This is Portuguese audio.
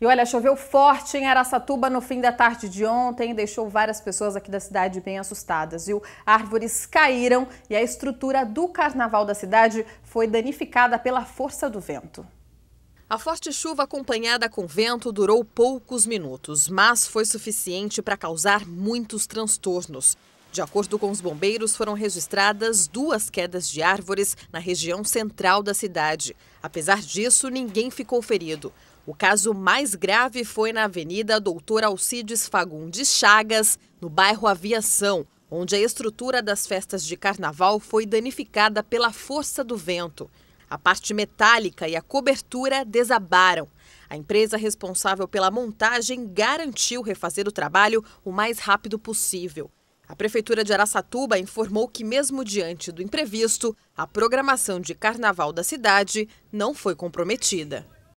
E olha, choveu forte em Araçatuba no fim da tarde de ontem, deixou várias pessoas aqui da cidade bem assustadas, viu? Árvores caíram e a estrutura do carnaval da cidade foi danificada pela força do vento. A forte chuva acompanhada com vento durou poucos minutos, mas foi suficiente para causar muitos transtornos. De acordo com os bombeiros, foram registradas duas quedas de árvores na região central da cidade. Apesar disso, ninguém ficou ferido. O caso mais grave foi na Avenida Doutor Alcides Fagundes Chagas, no bairro Aviação, onde a estrutura das festas de carnaval foi danificada pela força do vento. A parte metálica e a cobertura desabaram. A empresa responsável pela montagem garantiu refazer o trabalho o mais rápido possível. A Prefeitura de Araçatuba informou que, mesmo diante do imprevisto, a programação de carnaval da cidade não foi comprometida.